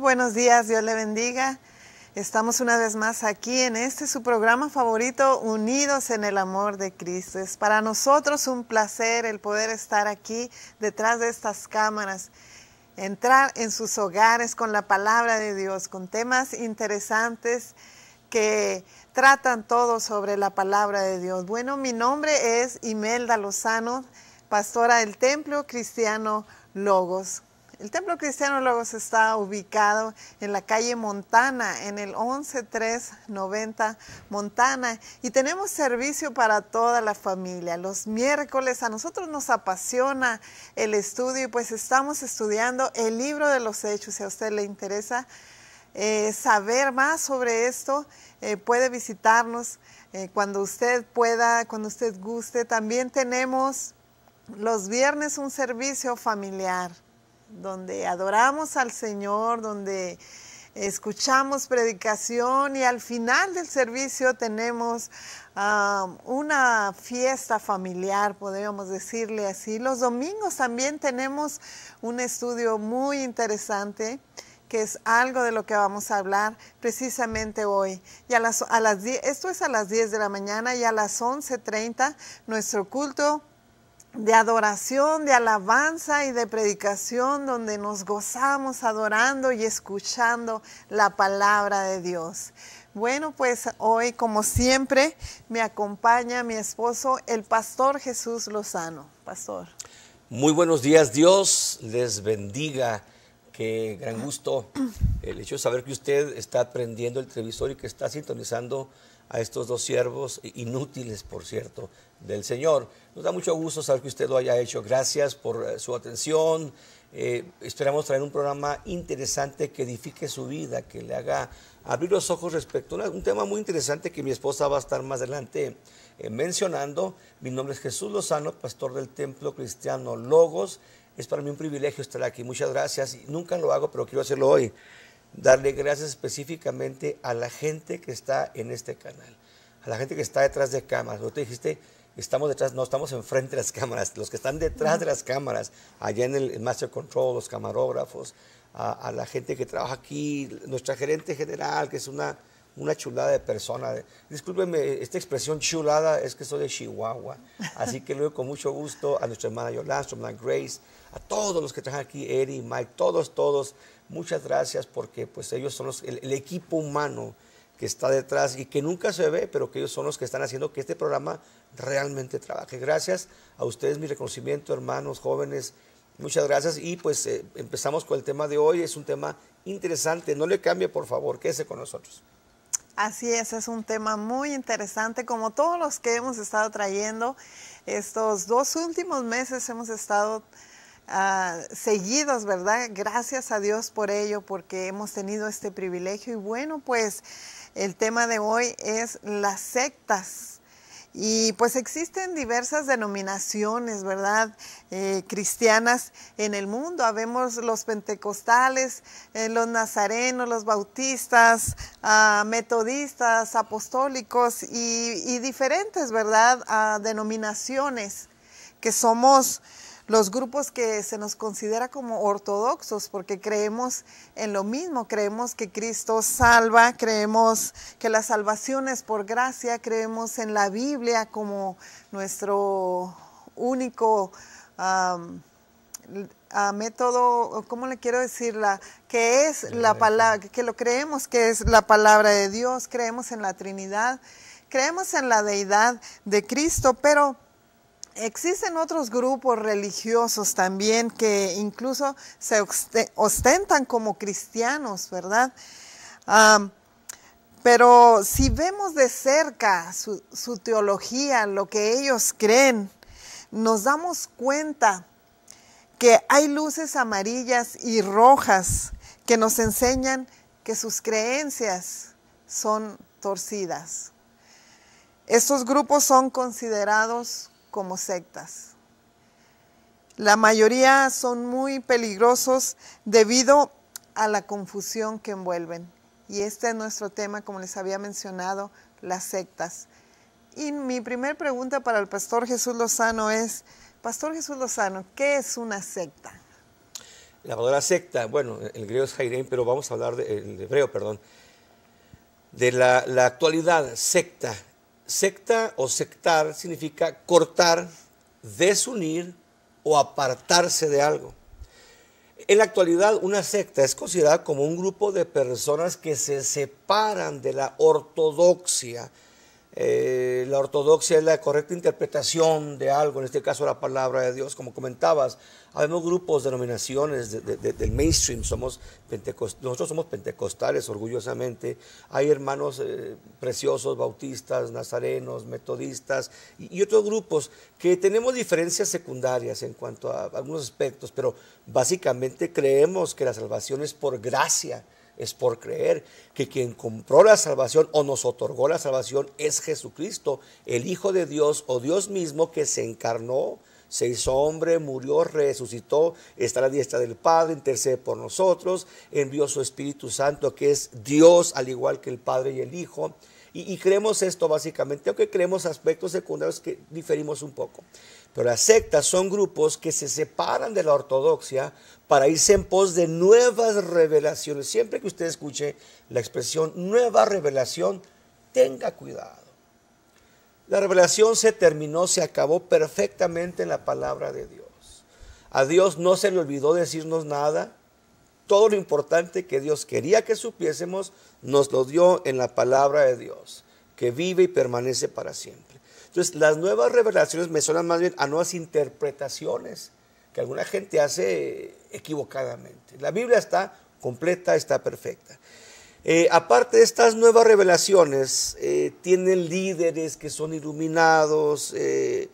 buenos días, Dios le bendiga. Estamos una vez más aquí en este su programa favorito, Unidos en el Amor de Cristo. Es para nosotros un placer el poder estar aquí detrás de estas cámaras, entrar en sus hogares con la palabra de Dios, con temas interesantes que tratan todo sobre la palabra de Dios. Bueno, mi nombre es Imelda Lozano, pastora del Templo Cristiano Logos. El templo cristiano Logos está ubicado en la calle Montana, en el 11390 Montana, y tenemos servicio para toda la familia. Los miércoles a nosotros nos apasiona el estudio y pues estamos estudiando el libro de los hechos. Si a usted le interesa eh, saber más sobre esto, eh, puede visitarnos eh, cuando usted pueda, cuando usted guste. También tenemos los viernes un servicio familiar donde adoramos al Señor, donde escuchamos predicación y al final del servicio tenemos ah, una fiesta familiar, podríamos decirle así. Los domingos también tenemos un estudio muy interesante que es algo de lo que vamos a hablar precisamente hoy. Y a las, a las esto es a las 10 de la mañana y a las 11.30 nuestro culto de adoración, de alabanza y de predicación, donde nos gozamos adorando y escuchando la palabra de Dios. Bueno, pues hoy, como siempre, me acompaña mi esposo, el pastor Jesús Lozano. Pastor. Muy buenos días, Dios les bendiga. Qué gran gusto el hecho de saber que usted está aprendiendo el televisor y que está sintonizando a estos dos siervos, inútiles por cierto, del Señor. Nos da mucho gusto saber que usted lo haya hecho. Gracias por eh, su atención. Eh, esperamos traer un programa interesante que edifique su vida, que le haga abrir los ojos respecto a un tema muy interesante que mi esposa va a estar más adelante eh, mencionando. Mi nombre es Jesús Lozano, pastor del Templo Cristiano Logos. Es para mí un privilegio estar aquí. Muchas gracias. Nunca lo hago, pero quiero hacerlo hoy darle gracias específicamente a la gente que está en este canal, a la gente que está detrás de cámaras. Usted dijiste, estamos detrás, no, estamos enfrente de las cámaras, los que están detrás de las cámaras, allá en el Master Control, los camarógrafos, a, la gente que trabaja aquí, nuestra gerente general, que es una, una chulada de persona. Discúlpeme, esta expresión chulada es que soy de Chihuahua. Así que luego con mucho gusto a nuestra hermana Yolanda, a Grace, a todos los que trabajan aquí, Eddie, Mike, todos, todos, muchas gracias porque pues ellos son los, el, equipo humano que está detrás y que nunca se ve, pero que ellos son los que están haciendo que este programa realmente trabaje. Gracias a ustedes, mi reconocimiento, hermanos, jóvenes, muchas gracias. Y pues eh, empezamos con el tema de hoy, es un tema interesante, no le cambie por favor, quédese con nosotros. Así es, es un tema muy interesante, como todos los que hemos estado trayendo. Estos dos últimos meses hemos estado Ah, seguidos, ¿verdad? Gracias a Dios por ello, porque hemos tenido este privilegio. Y bueno, pues el tema de hoy es las sectas. Y pues existen diversas denominaciones, ¿verdad? Eh, cristianas en el mundo. Habemos los pentecostales, eh, los nazarenos, los bautistas, ah, metodistas, apostólicos y, diferentes, ¿verdad? Ah, denominaciones que somos los grupos que se nos considera como ortodoxos, porque creemos en lo mismo, creemos que Cristo salva, creemos que la salvación es por gracia, creemos en la Biblia como nuestro único método, ¿cómo le quiero decir? que es la palabra, que lo creemos que es la palabra de Dios, creemos en la Trinidad, creemos en la deidad de Cristo, pero Existen otros grupos religiosos también que incluso se ostentan como cristianos, ¿verdad? pero si vemos de cerca su, su, teología, lo que ellos creen, nos damos cuenta que hay luces amarillas y rojas que nos enseñan que sus creencias son torcidas. Estos grupos son considerados como sectas. La mayoría son muy peligrosos debido a la confusión que envuelven. Y este es nuestro tema, como les había mencionado, las sectas. Y mi primer pregunta para el pastor Jesús Lozano es, Pastor Jesús Lozano, ¿qué es una secta? La palabra secta, bueno, el griego es jairén, pero vamos a hablar del hebreo, perdón. De la, la, actualidad, secta Secta o sectar significa cortar, desunir o apartarse de algo. En la actualidad, una secta es considerada como un grupo de personas que se separan de la ortodoxia eh, la ortodoxia es la correcta interpretación de algo, en este caso la palabra de Dios, como comentabas. Habemos grupos, denominaciones del mainstream, somos nosotros somos pentecostales orgullosamente. Hay hermanos eh, preciosos, bautistas, nazarenos, metodistas y, otros grupos que tenemos diferencias secundarias en cuanto a algunos aspectos, pero básicamente creemos que la salvación es por gracia es por creer que quien compró la salvación o nos otorgó la salvación es Jesucristo, el Hijo de Dios o Dios mismo que se encarnó, se hizo hombre, murió, resucitó, está a la diestra del Padre, intercede por nosotros, envió su Espíritu Santo que es Dios al igual que el Padre y el Hijo. Y, y creemos esto básicamente, aunque creemos aspectos secundarios que diferimos un poco. Pero las sectas son grupos que se separan de la ortodoxia para irse en pos de nuevas revelaciones. Siempre que usted escuche la expresión nueva revelación, tenga cuidado. La revelación se terminó, se acabó perfectamente en la palabra de Dios. A Dios no se le olvidó decirnos nada. Todo lo importante que Dios quería que supiésemos nos lo dio en la palabra de Dios, que vive y permanece para siempre. Entonces, las nuevas revelaciones me suenan más bien a nuevas interpretaciones que alguna gente hace equivocadamente. La Biblia está completa, está perfecta. Eh, aparte de estas nuevas revelaciones, eh, tienen líderes que son iluminados, eh,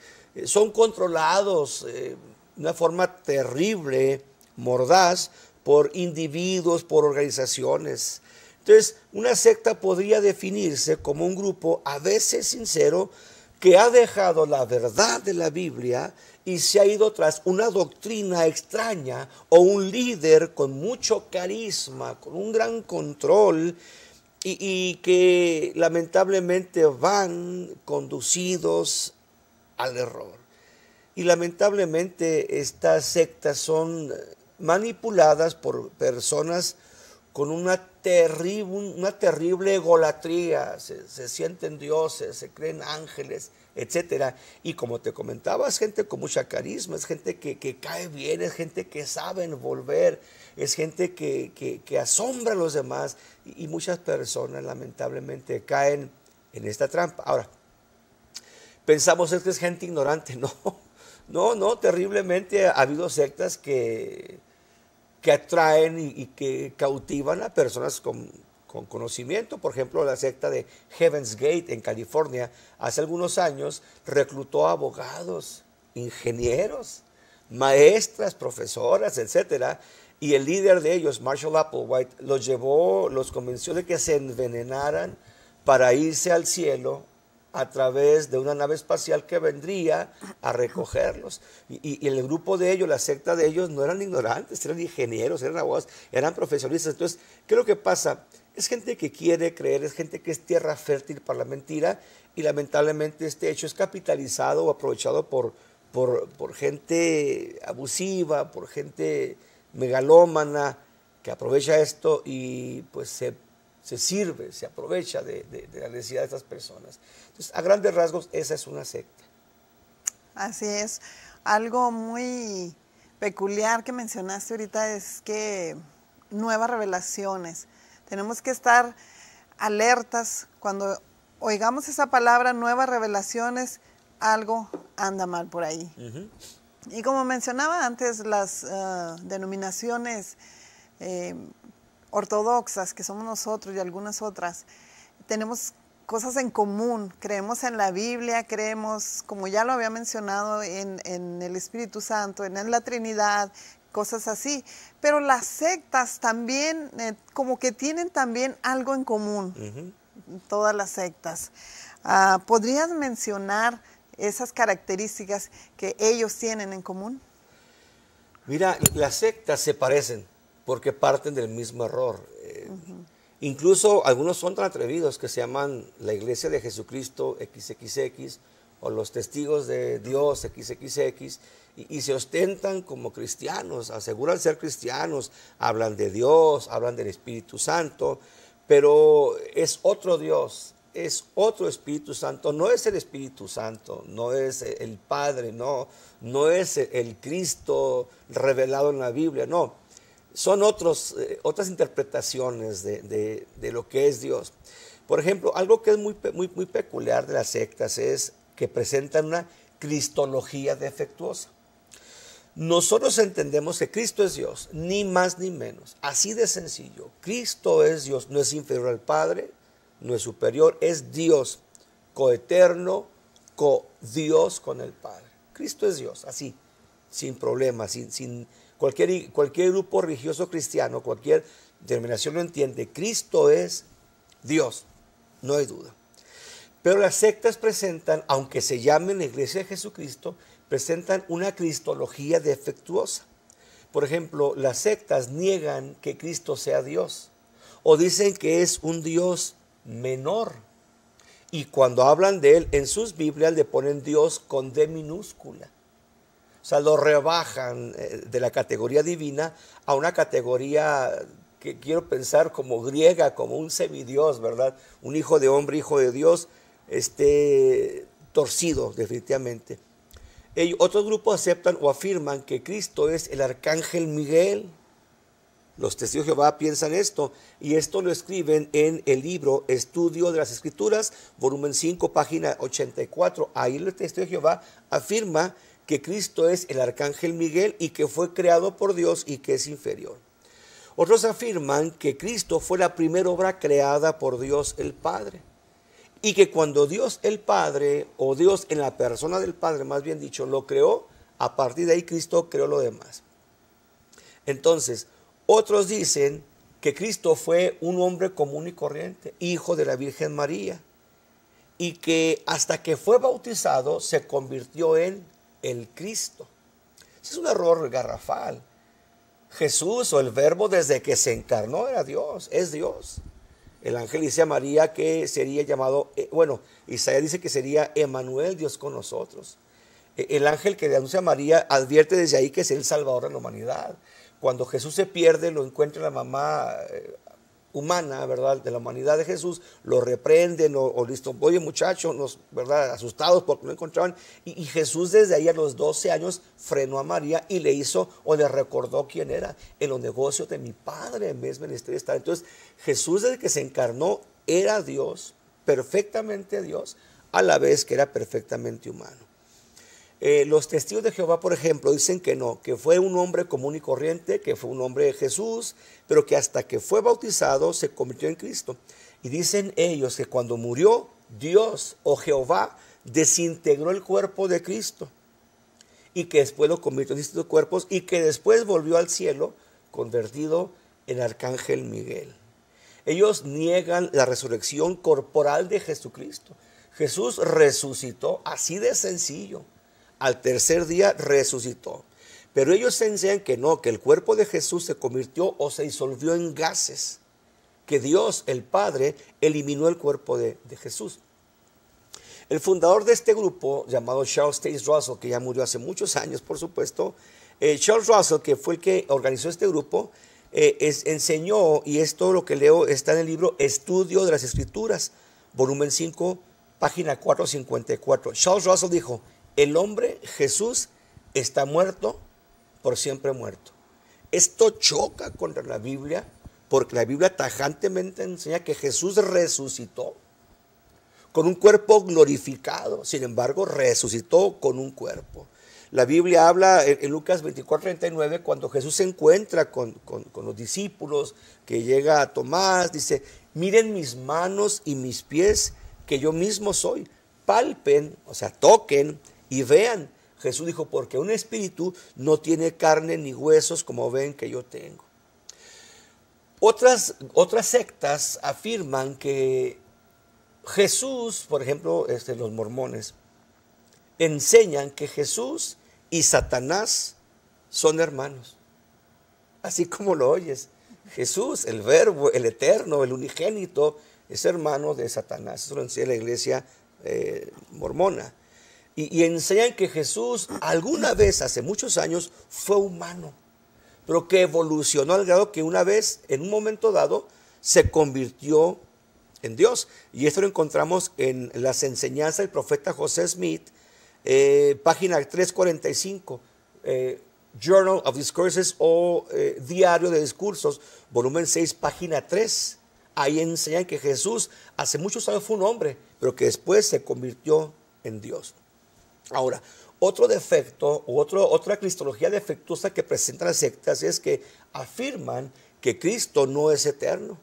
son controlados de una forma terrible, mordaz, por individuos, por organizaciones. Entonces, una secta podría definirse como un grupo a veces sincero, que ha dejado la verdad de la Biblia y se ha ido tras una doctrina extraña o un líder con mucho carisma, con un gran control y, que lamentablemente van conducidos al error. Y lamentablemente estas sectas son manipuladas por personas con una terrible, una terrible egolatría, se, sienten dioses, se creen ángeles, etc. Y como te comentaba, es gente con mucha carisma, es gente que, cae bien, es gente que sabe envolver, es gente que, asombra a los demás y, muchas personas lamentablemente caen en esta trampa. Ahora, pensamos que es gente ignorante, no, no, no, terriblemente ha habido sectas que que atraen y, que cautivan a personas con, conocimiento. Por ejemplo, la secta de Heaven's Gate en California hace algunos años reclutó abogados, ingenieros, maestras, profesoras, etc. y el líder de ellos, Marshall Applewhite, los llevó, los convenció de que se envenenaran para irse al cielo a través de una nave espacial que vendría a recogerlos. Y, el grupo de ellos, la secta de ellos, no eran ignorantes, eran ingenieros, eran abogados, eran profesionistas. Entonces, ¿qué es lo que pasa? Es gente que quiere creer, es gente que es tierra fértil para la mentira y lamentablemente este hecho es capitalizado o aprovechado por, por, por gente abusiva, por gente megalómana que aprovecha esto y pues se se sirve, se aprovecha de, la necesidad de estas personas. Entonces, a grandes rasgos, esa es una secta. Así es. Algo muy peculiar que mencionaste ahorita es que nuevas revelaciones. Tenemos que estar alertas cuando oigamos esa palabra, nuevas revelaciones, algo anda mal por ahí. Y como mencionaba antes, las eh, denominaciones eh, ortodoxas, que somos nosotros y algunas otras, tenemos cosas en común. Creemos en la Biblia, creemos, como ya lo había mencionado, en, el Espíritu Santo, en, la Trinidad, cosas así. Pero las sectas también, eh, como que tienen también algo en común, todas las sectas. Ah, ¿Podrías mencionar esas características que ellos tienen en común? Mira, las sectas se parecen porque parten del mismo error. Eh, incluso algunos son tan atrevidos que se llaman la Iglesia de Jesucristo XXX o los testigos de Dios XXX y, se ostentan como cristianos, aseguran ser cristianos, hablan de Dios, hablan del Espíritu Santo, pero es otro Dios, es otro Espíritu Santo, no es el Espíritu Santo, no es el Padre, no, no es el Cristo revelado en la Biblia, no son otros, eh, otras interpretaciones de, lo que es Dios. Por ejemplo, algo que es muy, muy, muy peculiar de las sectas es que presentan una cristología defectuosa. Nosotros entendemos que Cristo es Dios, ni más ni menos. Así de sencillo. Cristo es Dios, no es inferior al Padre, no es superior, es Dios, coeterno, co-Dios con el Padre. Cristo es Dios, así, sin problemas, sin, sin Cualquier, cualquier grupo religioso cristiano, cualquier denominación lo entiende. Cristo es Dios, no hay duda. Pero las sectas presentan, aunque se llamen la Iglesia de Jesucristo, presentan una cristología defectuosa. Por ejemplo, las sectas niegan que Cristo sea Dios o dicen que es un Dios menor. Y cuando hablan de él en sus Biblias le ponen Dios con D minúscula. O sea, lo rebajan eh, de la categoría divina a una categoría que quiero pensar como griega, como un semidios, ¿verdad? Un hijo de hombre, hijo de Dios, este, torcido, definitivamente. otros grupos aceptan o afirman que Cristo es el arcángel Miguel. Los testigos de Jehová piensan esto, y esto lo escriben en el libro Estudio de las Escrituras, volumen 5, página 84. Ahí el testigo de Jehová afirma que Cristo es el arcángel Miguel y que fue creado por Dios y que es inferior. Otros afirman que Cristo fue la primera obra creada por Dios el Padre y que cuando Dios el Padre, o Dios en la persona del Padre, más bien dicho, lo creó, a partir de ahí Cristo creó lo demás. Entonces, otros dicen que Cristo fue un hombre común y corriente, hijo de la Virgen María, y que hasta que fue bautizado se convirtió en el Cristo. Ese es un error garrafal. Jesús o el verbo desde que se encarnó era Dios, es Dios. El ángel dice a María que sería llamado, eh, bueno, Isaías dice que sería Emanuel, Dios con nosotros. E, el ángel que le anuncia a María advierte desde ahí que es el Salvador de la humanidad. Cuando Jesús se pierde, lo encuentra la mamá eh, humana, ¿verdad? De la humanidad de Jesús, lo reprenden o, listo, oye muchachos, ¿verdad? Asustados porque no encontraban. Y, Jesús desde ahí a los 12 años frenó a María y le hizo o le recordó quién era. En los negocios de mi padre en vez de estar, Entonces, Jesús desde que se encarnó era Dios, perfectamente Dios, a la vez que era perfectamente humano. Eh, los testigos de Jehová, por ejemplo, dicen que no, que fue un hombre común y corriente, que fue un hombre de Jesús, pero que hasta que fue bautizado se convirtió en Cristo. Y dicen ellos que cuando murió, Dios o Jehová desintegró el cuerpo de Cristo y que después lo convirtió en distintos cuerpos y que después volvió al cielo convertido en arcángel Miguel. Ellos niegan la resurrección corporal de Jesucristo. Jesús resucitó así de sencillo al tercer día resucitó. Pero ellos enseñan que no, que el cuerpo de Jesús se convirtió o se disolvió en gases, que Dios, el Padre, eliminó el cuerpo de, Jesús. El fundador de este grupo, llamado Charles Taze Russell, que ya murió hace muchos años, por supuesto, eh, Charles Russell, que fue el que organizó este grupo, eh, enseñó, y esto lo que leo está en el libro Estudio de las Escrituras, volumen 5, página 454. Charles Russell dijo, el hombre, Jesús, está muerto, por siempre muerto. Esto choca contra la Biblia, porque la Biblia tajantemente enseña que Jesús resucitó con un cuerpo glorificado, sin embargo, resucitó con un cuerpo. La Biblia habla en Lucas 24, 39, cuando Jesús se encuentra con, los discípulos, que llega a Tomás, dice, miren mis manos y mis pies, que yo mismo soy, palpen, o sea, toquen y vean. Jesús dijo, porque un espíritu no tiene carne ni huesos como ven que yo tengo. Otras, otras sectas afirman que Jesús, por ejemplo, este, los mormones, enseñan que Jesús y Satanás son hermanos. Así como lo oyes, Jesús, el verbo, el eterno, el unigénito, es hermano de Satanás. Eso lo enseña la iglesia eh, mormona y, enseñan que Jesús alguna vez, hace muchos años, fue humano, pero que evolucionó al grado que una vez, en un momento dado, se convirtió en Dios. Y esto lo encontramos en las enseñanzas del profeta José Smith, eh, página 345, eh, Journal of Discourses o eh, Diario de Discursos, volumen 6, página 3. Ahí enseñan que Jesús hace muchos años fue un hombre, pero que después se convirtió en Dios. Ahora, otro defecto, otro, otra cristología defectuosa que presentan las sectas es que afirman que Cristo no es eterno.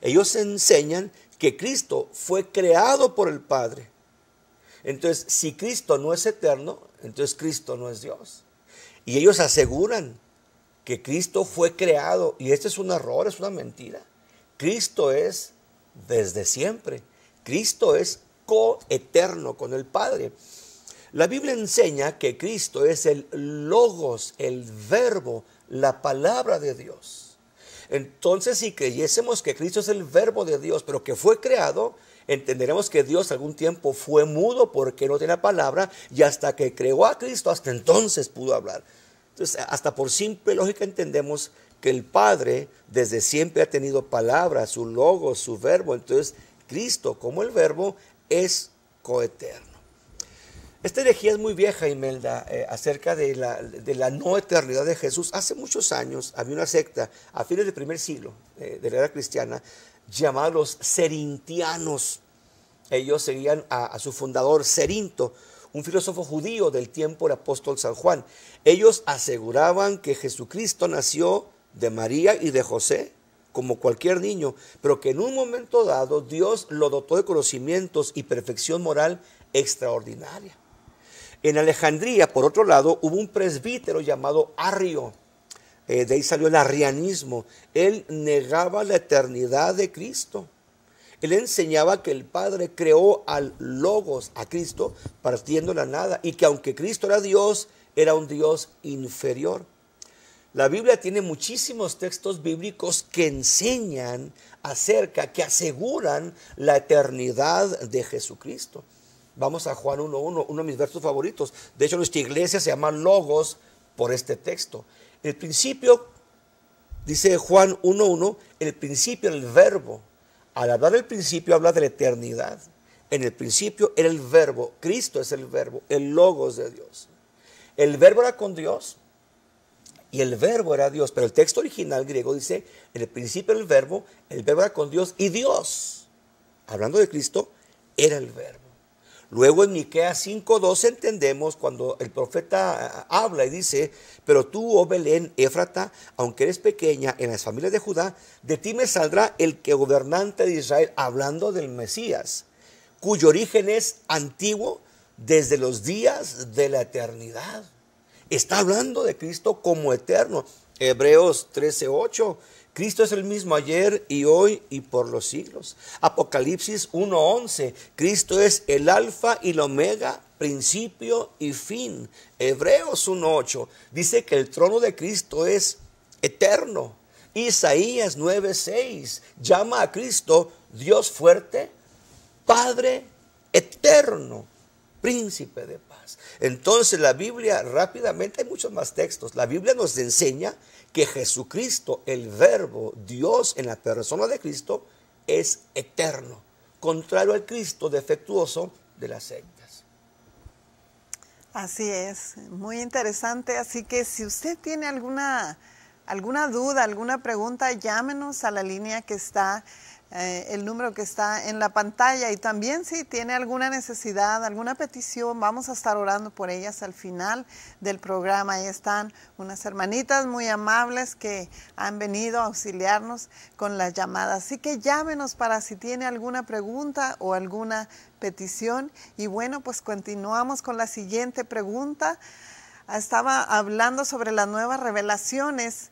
Ellos enseñan que Cristo fue creado por el Padre. Entonces, si Cristo no es eterno, entonces Cristo no es Dios. Y ellos aseguran que Cristo fue creado, y este es un error, es una mentira. Cristo es desde siempre. Cristo es coeterno con el Padre. La Biblia enseña que Cristo es el logos, el verbo, la palabra de Dios. Entonces, si creyésemos que Cristo es el verbo de Dios, pero que fue creado, entenderemos que Dios algún tiempo fue mudo porque no tenía palabra y hasta que creó a Cristo, hasta entonces pudo hablar. Entonces, hasta por simple lógica entendemos que el Padre desde siempre ha tenido palabra, su Logos, su verbo. Entonces, Cristo como el verbo es coeterno. Esta herejía es muy vieja, Imelda, eh, acerca de la, no eternidad de Jesús. Hace muchos años había una secta a fines del primer siglo eh, de la era cristiana llamada los serintianos. Ellos seguían a, a su fundador, Serinto, un filósofo judío del tiempo del apóstol San Juan. Ellos aseguraban que Jesucristo nació de María y de José, como cualquier niño, pero que en un momento dado Dios lo dotó de conocimientos y perfección moral extraordinaria. En Alejandría, por otro lado, hubo un presbítero llamado Arrio. Eh, de ahí salió el arrianismo. Él negaba la eternidad de Cristo. Él enseñaba que el Padre creó al Logos, a Cristo, partiendo la nada, y que aunque Cristo era Dios, era un Dios inferior. La Biblia tiene muchísimos textos bíblicos que enseñan acerca, que aseguran la eternidad de Jesucristo. Vamos a Juan 1.1, uno de mis versos favoritos. De hecho, nuestra iglesia se llama Logos por este texto. En el principio, dice Juan 1.1, el principio era el verbo. Al hablar del principio habla de la eternidad. En el principio era el verbo. Cristo es el verbo, el logos de Dios. El verbo era con Dios y el verbo era Dios. Pero el texto original griego dice, en el principio era el verbo, el verbo era con Dios y Dios. Hablando de Cristo, era el verbo. Luego en Miqueas 5:2 entendemos cuando el profeta eh, habla y dice, "Pero tú, oh Belén, Éfrata, aunque eres pequeña en las familias de Judá, de ti me saldrá el que gobernante de Israel", hablando del Mesías, cuyo origen es antiguo desde los días de la eternidad. Está hablando de Cristo como eterno. Hebreos 13:8 Cristo es el mismo ayer y hoy y por los siglos. Apocalipsis 1.11. Cristo es el alfa y el omega, principio y fin. Hebreos 1.8. Dice que el trono de Cristo es eterno. Isaías 9.6. Llama a Cristo Dios fuerte, Padre eterno, príncipe de paz. Entonces la Biblia rápidamente, hay muchos más textos, la Biblia nos enseña que Jesucristo, el verbo Dios en la persona de Cristo, es eterno, contrario al Cristo defectuoso de las sectas. Así es, muy interesante. Así que si usted tiene alguna, alguna duda, alguna pregunta, llámenos a la línea que está eh, el número que está en la pantalla y también si tiene alguna necesidad, alguna petición, vamos a estar orando por ellas al final del programa. Ahí están unas hermanitas muy amables que han venido a auxiliarnos con las llamadas. Así que llámenos para si tiene alguna pregunta o alguna petición. Y bueno, pues continuamos con la siguiente pregunta. Estaba hablando sobre las nuevas revelaciones.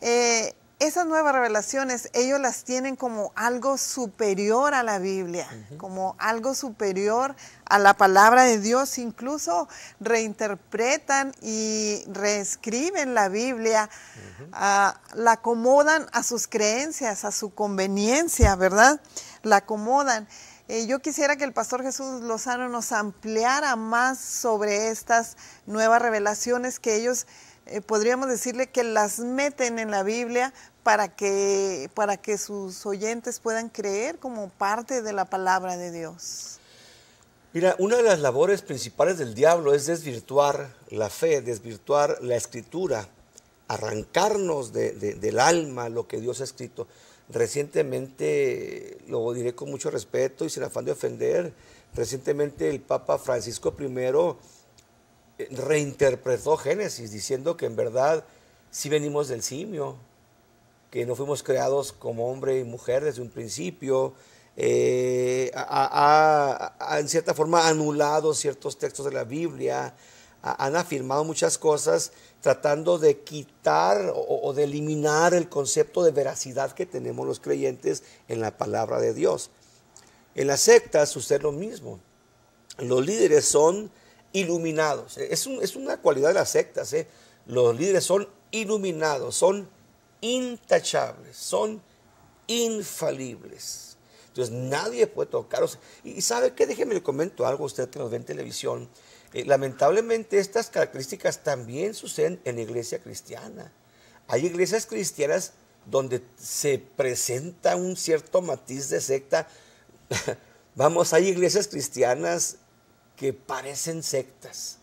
Eh, esas nuevas revelaciones ellos las tienen como algo superior a la Biblia, como algo superior a la palabra de Dios, incluso reinterpretan y reescriben la Biblia, ah, la acomodan a sus creencias, a su conveniencia, ¿verdad? La acomodan. Eh, yo quisiera que el pastor Jesús Lozano nos ampliara más sobre estas nuevas revelaciones que ellos eh, podríamos decirle que las meten en la Biblia para que, para que sus oyentes puedan creer como parte de la palabra de Dios. Mira, una de las labores principales del diablo es desvirtuar la fe, desvirtuar la escritura, arrancarnos del alma lo que Dios ha escrito. Recientemente, lo diré con mucho respeto y sin afán de ofender, recientemente el Papa Francisco I reinterpretó Génesis diciendo que en verdad sí venimos del simio, que no fuimos creados como hombre y mujer desde un principio, eh, ha, en cierta forma anulado ciertos textos de la Biblia, han afirmado muchas cosas tratando de quitar o, de eliminar el concepto de veracidad que tenemos los creyentes en la palabra de Dios. En las sectas sucede lo mismo. Los líderes son iluminados. Es, una cualidad de las sectas. ¿eh? Los líderes son iluminados, son intachables, son infalibles. Entonces nadie puede tocarlos. Y, sabe qué, déjeme le comento algo a usted que nos ve en televisión. Eh, lamentablemente estas características también suceden en la iglesia cristiana. Hay iglesias cristianas donde se presenta un cierto matiz de secta. Vamos, hay iglesias cristianas que parecen sectas.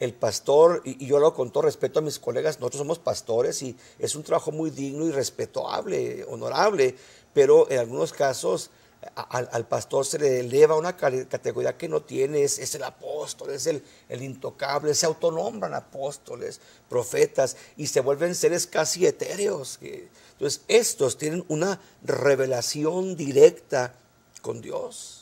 El pastor, y, yo lo con todo respeto a mis colegas, nosotros somos pastores y es un trabajo muy digno y respetable, honorable, pero en algunos casos al, pastor se le eleva una categoría que no tiene, es, el apóstol, es el, el, intocable, se autonombran apóstoles, profetas, y se vuelven seres casi etéreos. Entonces, estos tienen una revelación directa con Dios.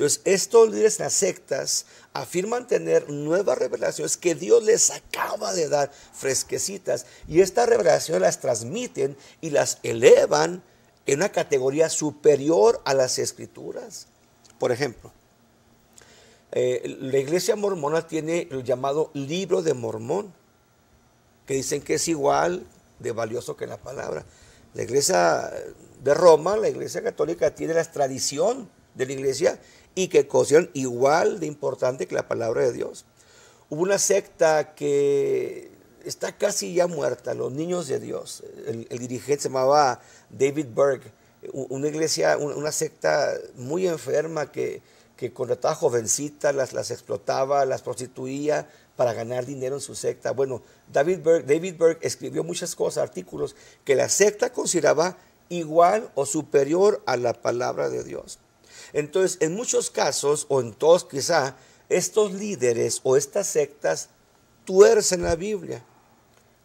Entonces, estos líderes de las sectas afirman tener nuevas revelaciones que Dios les acaba de dar fresquecitas y estas revelaciones las transmiten y las elevan en una categoría superior a las escrituras. Por ejemplo, eh, la iglesia mormona tiene el llamado libro de mormón, que dicen que es igual de valioso que la palabra. La iglesia de Roma, la iglesia católica, tiene la tradición de la iglesia y que consideran igual de importante que la palabra de Dios. Hubo una secta que está casi ya muerta, los niños de Dios. El, dirigente se llamaba David Berg, una iglesia, una secta muy enferma que, que contrataba jovencitas, las, las explotaba, las prostituía para ganar dinero en su secta. Bueno, David Berg, David Berg escribió muchas cosas, artículos, que la secta consideraba igual o superior a la palabra de Dios. Entonces, en muchos casos, o en todos quizá, estos líderes o estas sectas tuercen la Biblia,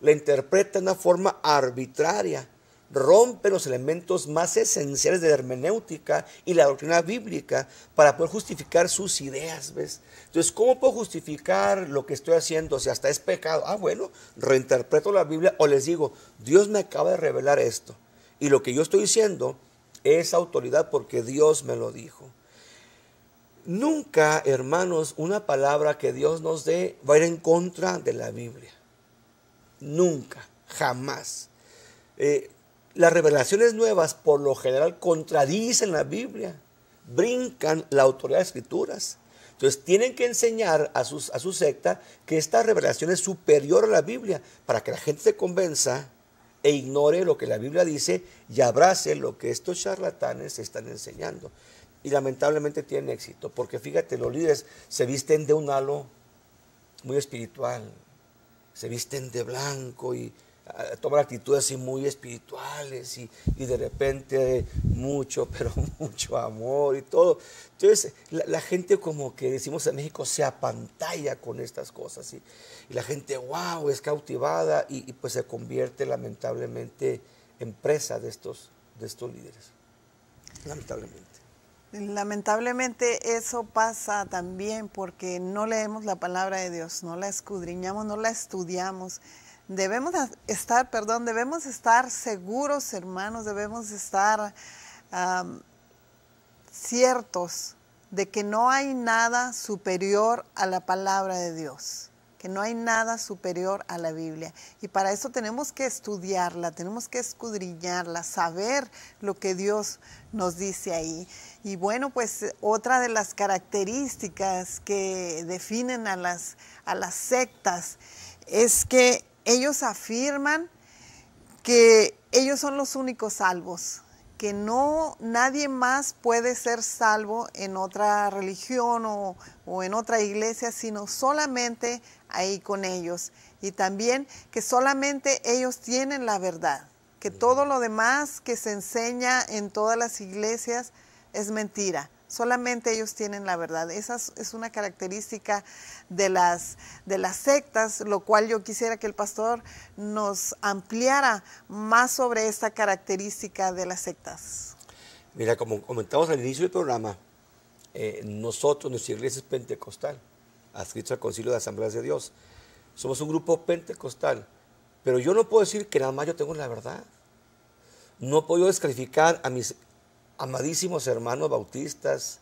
la interpretan de una forma arbitraria, rompen los elementos más esenciales de la hermenéutica y la doctrina bíblica para poder justificar sus ideas, ¿ves? Entonces, ¿cómo puedo justificar lo que estoy haciendo? si hasta es pecado. Ah, bueno, reinterpreto la Biblia o les digo, Dios me acaba de revelar esto. Y lo que yo estoy diciendo esa autoridad porque Dios me lo dijo. Nunca, hermanos, una palabra que Dios nos dé va a ir en contra de la Biblia. Nunca, jamás. Eh, las revelaciones nuevas por lo general contradicen la Biblia, brincan la autoridad de las escrituras. Entonces tienen que enseñar a, sus, a su secta que esta revelación es superior a la Biblia para que la gente se convenza e ignore lo que la Biblia dice y abrace lo que estos charlatanes están enseñando. Y lamentablemente tienen éxito, porque fíjate, los líderes se visten de un halo muy espiritual, se visten de blanco y tomar actitudes así muy espirituales y, de repente mucho, pero mucho amor y todo. Entonces, la, gente como que decimos en México se apantalla con estas cosas y, la gente, wow, es cautivada y, pues se convierte lamentablemente en presa de estos, de estos líderes. Lamentablemente. Lamentablemente eso pasa también porque no leemos la palabra de Dios, no la escudriñamos, no la estudiamos debemos estar, perdón, debemos estar seguros, hermanos, debemos estar ciertos de que no hay nada superior a la palabra de Dios, que no hay nada superior a la Biblia. Y para eso tenemos que estudiarla, tenemos que escudriñarla, saber lo que Dios nos dice ahí. Y bueno, pues otra de las características que definen a las, a las sectas es que ellos afirman que ellos son los únicos salvos, que no nadie más puede ser salvo en otra religión o, en otra iglesia, sino solamente ahí con ellos. Y también que solamente ellos tienen la verdad, que todo lo demás que se enseña en todas las iglesias es mentira. Solamente ellos tienen la verdad. Esa es una característica de las, de las sectas, lo cual yo quisiera que el pastor nos ampliara más sobre esta característica de las sectas. Mira, como comentamos al inicio del programa, eh, nosotros, nuestra iglesia es pentecostal, adscrito al Concilio de Asambleas de Dios. Somos un grupo pentecostal, pero yo no puedo decir que nada más yo tengo la verdad. No puedo descalificar a mis amadísimos hermanos bautistas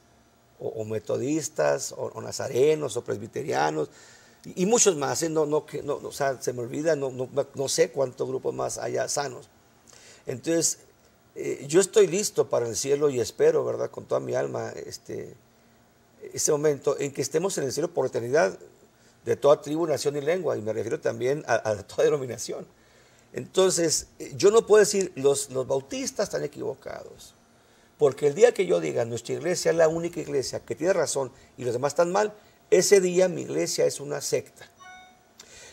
o, metodistas o, nazarenos o presbiterianos y, muchos más, ¿eh? no, se me olvida, no, sé cuántos grupos más haya sanos. Entonces, eh, yo estoy listo para el cielo y espero, ¿verdad? Con toda mi alma, este, momento en que estemos en el cielo por eternidad de toda tribu, nación y lengua, y me refiero también a, toda denominación. Entonces, eh, yo no puedo decir, los, los bautistas están equivocados, porque el día que yo diga nuestra iglesia es la única iglesia que tiene razón y los demás están mal, ese día mi iglesia es una secta.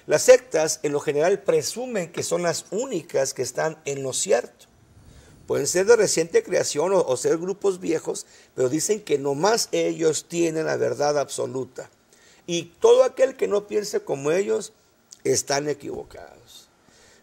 Las sectas en lo general presumen que son las únicas que están en lo cierto. Pueden ser de reciente creación o, ser grupos viejos, pero dicen que nomás ellos tienen la verdad absoluta. Y todo aquel que no piense como ellos están equivocados.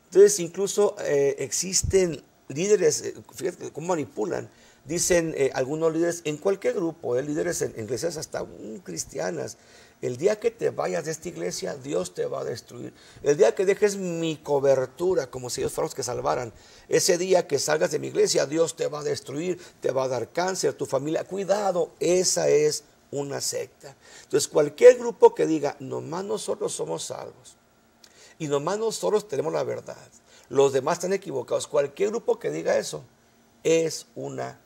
Entonces incluso eh, existen líderes, eh, fíjate cómo manipulan, dicen eh, algunos líderes, en cualquier grupo, eh, líderes en, iglesias hasta mm, cristianas, el día que te vayas de esta iglesia, Dios te va a destruir. El día que dejes mi cobertura, como si ellos fueran los que salvaran, ese día que salgas de mi iglesia, Dios te va a destruir, te va a dar cáncer, tu familia. Cuidado, esa es una secta. Entonces, cualquier grupo que diga, nomás nosotros somos salvos y nomás nosotros tenemos la verdad, los demás están equivocados, cualquier grupo que diga eso es una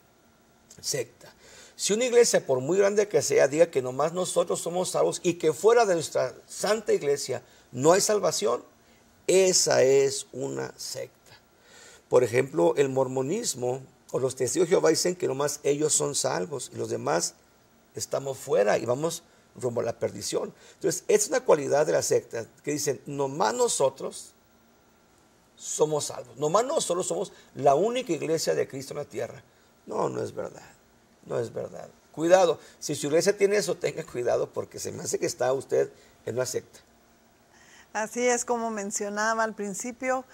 secta. Si una iglesia, por muy grande que sea, diga que nomás nosotros somos salvos y que fuera de nuestra santa iglesia no hay salvación, esa es una secta. Por ejemplo, el mormonismo o los testigos de Jehová dicen que nomás ellos son salvos y los demás estamos fuera y vamos rumbo a la perdición. Entonces, es una cualidad de la secta que dicen, nomás nosotros somos salvos, nomás nosotros somos la única iglesia de Cristo en la tierra. No, no es verdad, no es verdad. Cuidado, si su iglesia tiene eso, tenga cuidado porque se me hace que está usted en no acepta. Así es como mencionaba al principio,